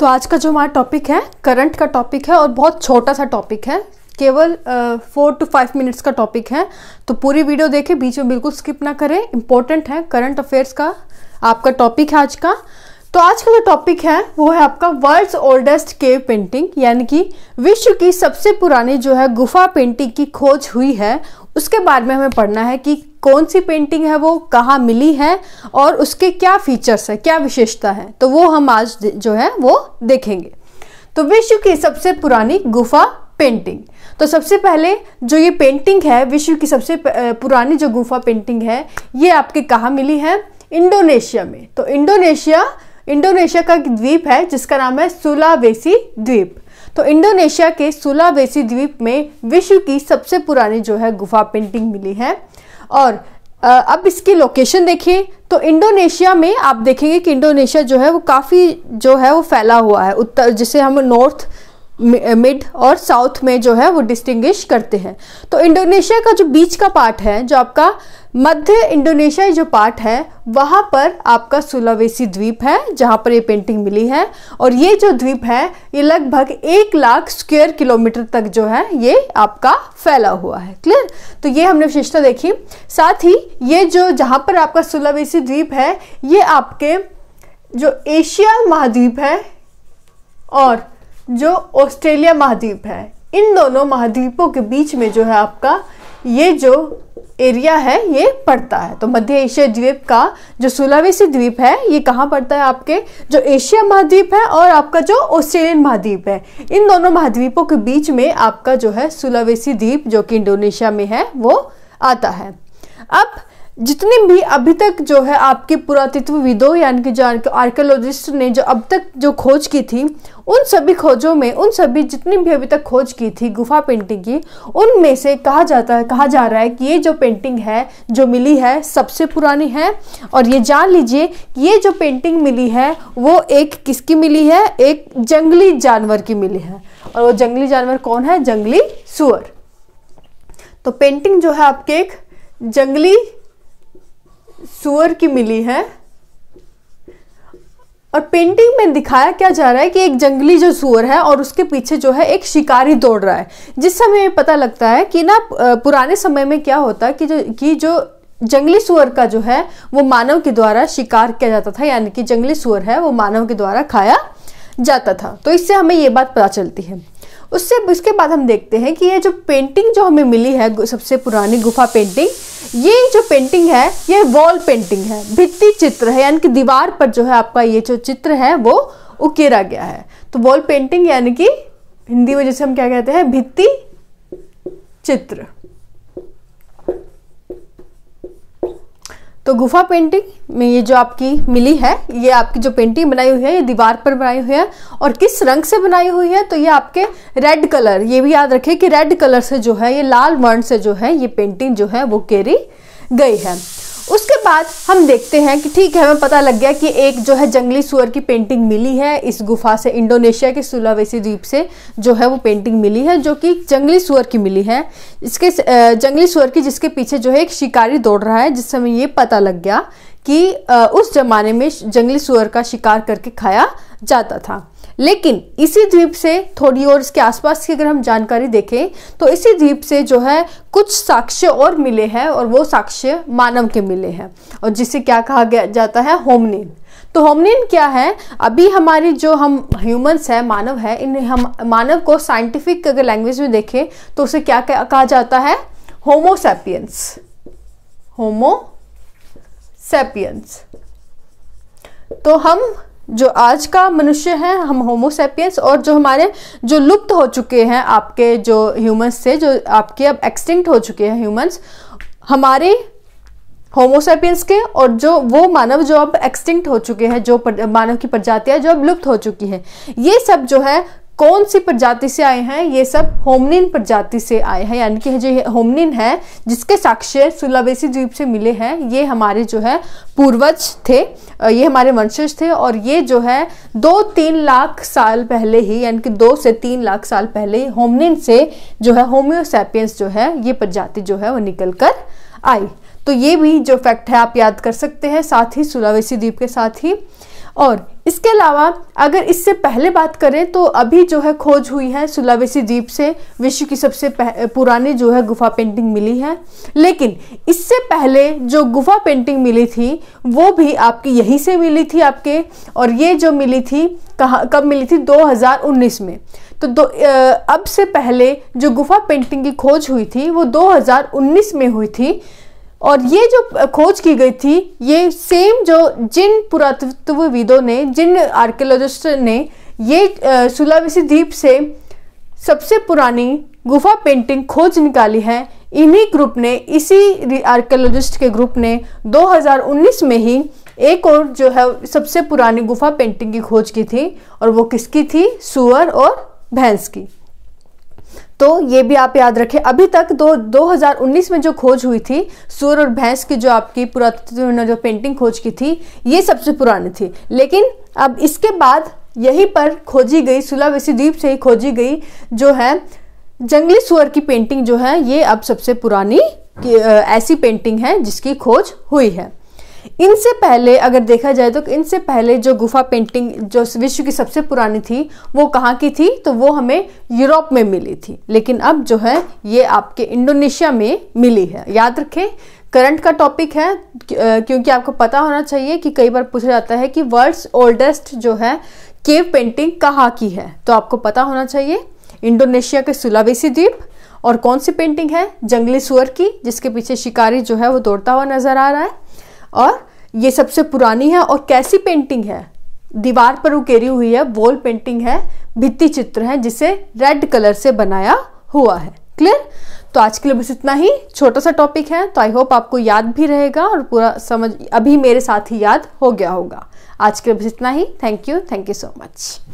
तो आज का जो हमारा टॉपिक है करंट का टॉपिक है और बहुत छोटा सा टॉपिक है केवल फोर टू फाइव मिनट्स का टॉपिक है तो पूरी वीडियो देखें बीच में बिल्कुल स्किप ना करें इंपॉर्टेंट है करंट अफेयर्स का आपका टॉपिक है आज का तो आज का जो टॉपिक है वो है आपका वर्ल्ड्स ओल्डेस्ट केव पेंटिंग यानी कि विश्व की सबसे पुरानी जो है गुफा पेंटिंग की खोज हुई है उसके बारे में हमें पढ़ना है कि कौन सी पेंटिंग है वो कहाँ मिली है और उसके क्या फीचर्स है क्या विशेषता है तो वो हम आज जो है वो देखेंगे तो विश्व की सबसे पुरानी गुफा पेंटिंग तो सबसे पहले जो ये पेंटिंग है विश्व की सबसे पुरानी जो गुफा पेंटिंग है ये आपके कहाँ मिली है इंडोनेशिया में तो इंडोनेशिया इंडोनेशिया का एक द्वीप है जिसका नाम है सुलावेसी द्वीप तो इंडोनेशिया के सुलावेसी द्वीप में विश्व की सबसे पुरानी जो है गुफा पेंटिंग मिली है और अब इसकी लोकेशन देखिए तो इंडोनेशिया में आप देखेंगे कि इंडोनेशिया जो है वो काफ़ी जो है वो फैला हुआ है उत्तर जिसे हम नॉर्थ मिड और साउथ में जो है वो डिस्टिंग्विश करते हैं तो इंडोनेशिया का जो बीच का पार्ट है जो आपका मध्य इंडोनेशिया जो पार्ट है वहाँ पर आपका सुलावेसी द्वीप है जहाँ पर ये पेंटिंग मिली है और ये जो द्वीप है ये लगभग एक लाख स्क्वेयर किलोमीटर तक जो है ये आपका फैला हुआ है क्लियर तो ये हमने विशेषता देखी साथ ही ये जो जहाँ पर आपका सुलावेसी द्वीप है ये आपके जो एशिया महाद्वीप है और जो ऑस्ट्रेलिया महाद्वीप है इन दोनों महाद्वीपों के बीच में जो है आपका ये जो एरिया है ये पड़ता है तो मध्य एशिया द्वीप का जो सुलावेसी द्वीप है ये कहाँ पड़ता है आपके जो एशिया महाद्वीप है और आपका जो ऑस्ट्रेलियन महाद्वीप है इन दोनों महाद्वीपों के बीच में आपका जो है सुलावेसी द्वीप जो कि इंडोनेशिया में है वो आता है अब जितने भी अभी तक जो है आपके पुरातत्वविदों यानी कि जो आर्कियोलॉजिस्ट ने जो अब तक जो खोज की थी उन सभी खोजों में उन सभी जितनी भी अभी तक खोज की थी गुफा पेंटिंग की उनमें से कहा जाता है कहा जा रहा है कि ये जो पेंटिंग है जो मिली है सबसे पुरानी है और ये जान लीजिए कि ये जो पेंटिंग मिली है वो एक किसकी मिली है एक जंगली जानवर की मिली है और वो जंगली जानवर कौन है जंगली सुअर तो पेंटिंग जो है आपके एक जंगली सुअर की मिली है और पेंटिंग में दिखाया क्या जा रहा है कि एक जंगली जो सुअर है और उसके पीछे जो है एक शिकारी दौड़ रहा है जिससे हमें पता लगता है कि ना पुराने समय में क्या होता है कि जो कि जो जंगली सुअर का जो है वो मानव के द्वारा शिकार किया जाता था यानी कि जंगली सुअर है वो मानव के द्वारा खाया जाता था तो इससे हमें ये बात पता चलती है उससे उसके बाद हम देखते हैं कि ये जो पेंटिंग जो हमें मिली है सबसे पुरानी गुफा पेंटिंग ये जो पेंटिंग है ये वॉल पेंटिंग है भित्ति चित्र है यानी कि दीवार पर जो है आपका ये जो चित्र है वो उकेरा गया है तो वॉल पेंटिंग यानी कि हिंदी में जैसे हम क्या कहते हैं भित्ति चित्र तो गुफा पेंटिंग में ये जो आपकी मिली है ये आपकी जो पेंटिंग बनाई हुई है ये दीवार पर बनाई हुई है और किस रंग से बनाई हुई है तो ये आपके रेड कलर ये भी याद रखें कि रेड कलर से जो है ये लाल वर्ण से जो है ये पेंटिंग जो है वो केरी गई है उसके बाद हम देखते हैं कि ठीक है हमें पता लग गया कि एक जो है जंगली सुअर की पेंटिंग मिली है इस गुफा से इंडोनेशिया के सुलावेसी द्वीप से जो है वो पेंटिंग मिली है जो कि जंगली सुअर की मिली है इसके जंगली सुअर की जिसके पीछे जो है एक शिकारी दौड़ रहा है जिससे हमें ये पता लग गया कि उस जमाने में जंगली सुअर का शिकार करके खाया जाता था लेकिन इसी द्वीप से थोड़ी और इसके आसपास की अगर हम जानकारी देखें तो इसी द्वीप से जो है कुछ साक्ष्य और मिले हैं और वो साक्ष्य मानव के मिले हैं और जिसे क्या कहा गया जाता है होमनिन तो होमनिन क्या है अभी हमारी जो हम ह्यूमंस है मानव है इन हम मानव को साइंटिफिक अगर लैंग्वेज में देखें तो उसे क्या कहा जाता है होमोसेपियंस होमो सेपियंस तो हम जो आज का मनुष्य है हम होमोसेपियंस और जो हमारे जो लुप्त हो चुके हैं आपके जो ह्यूमंस से जो आपके अब एक्सटिंक्ट हो चुके हैं ह्यूमंस हमारे होमोसेपियंस के और जो वो मानव जो अब एक्सटिंक्ट हो चुके हैं जो मानव की प्रजातियां जो अब लुप्त हो चुकी हैं ये सब जो है कौन सी प्रजाति से आए हैं ये सब होमनिन प्रजाति से आए हैं यानी कि जो होमनिन है जिसके साक्ष्य सुलावेसी द्वीप से मिले हैं ये हमारे जो है पूर्वज थे ये हमारे वंशज थे और ये जो है दो तीन लाख साल पहले ही यानी कि दो से तीन लाख साल पहले होमनिन से जो है होम्योसैपियंस जो है ये प्रजाति जो है वो निकल कर आई तो ये भी जो फैक्ट है आप याद कर सकते हैं साथ ही सुलावेसी द्वीप के साथ ही और इसके अलावा अगर इससे पहले बात करें तो अभी जो है खोज हुई है सुलावेसी द्वीप से विश्व की सबसे पुरानी जो है गुफा पेंटिंग मिली है लेकिन इससे पहले जो गुफा पेंटिंग मिली थी वो भी आपकी यहीं से मिली थी आपके और ये जो मिली थी कहाँ कब मिली थी 2019 में तो दो अब से पहले जो गुफा पेंटिंग की खोज हुई थी वो 2019 में हुई थी और ये जो खोज की गई थी ये सेम जो जिन पुरातत्वविदों ने जिन आर्कियोलॉजिस्ट ने ये सुलावेसी द्वीप से सबसे पुरानी गुफा पेंटिंग खोज निकाली है इन्हीं ग्रुप ने इसी आर्कियोलॉजिस्ट के ग्रुप ने 2019 में ही एक और जो है सबसे पुरानी गुफा पेंटिंग की खोज की थी और वो किसकी थी सुअर और भैंस की तो ये भी आप याद रखें अभी तक दो 2019 में जो खोज हुई थी सूर और भैंस की जो आपकी पुरातत्व ने जो पेंटिंग खोज की थी ये सबसे पुरानी थी लेकिन अब इसके बाद यहीं पर खोजी गई सुलावेसी द्वीप से ही खोजी गई जो है जंगली सुअर की पेंटिंग जो है ये अब सबसे पुरानी ऐसी पेंटिंग है जिसकी खोज हुई है इनसे पहले अगर देखा जाए तो इनसे पहले जो गुफा पेंटिंग जो विश्व की सबसे पुरानी थी वो कहाँ की थी तो वो हमें यूरोप में मिली थी लेकिन अब जो है ये आपके इंडोनेशिया में मिली है याद रखें करंट का टॉपिक है क्योंकि आपको पता होना चाहिए कि कई बार पूछा जाता है कि वर्ल्ड्स ओल्डेस्ट जो है केव पेंटिंग कहाँ की है तो आपको पता होना चाहिए इंडोनेशिया के सुलावेसी द्वीप और कौन सी पेंटिंग है जंगली सुअर की जिसके पीछे शिकारी जो है वो दौड़ता हुआ नजर आ रहा है और ये सबसे पुरानी है और कैसी पेंटिंग है दीवार पर उकेरी हुई है वॉल पेंटिंग है भित्ति चित्र है जिसे रेड कलर से बनाया हुआ है क्लियर तो आज के लिए बस इतना ही छोटा सा टॉपिक है तो आई होप आपको याद भी रहेगा और पूरा समझ अभी मेरे साथ ही याद हो गया होगा आज के लिए बस इतना ही thank you thank you so much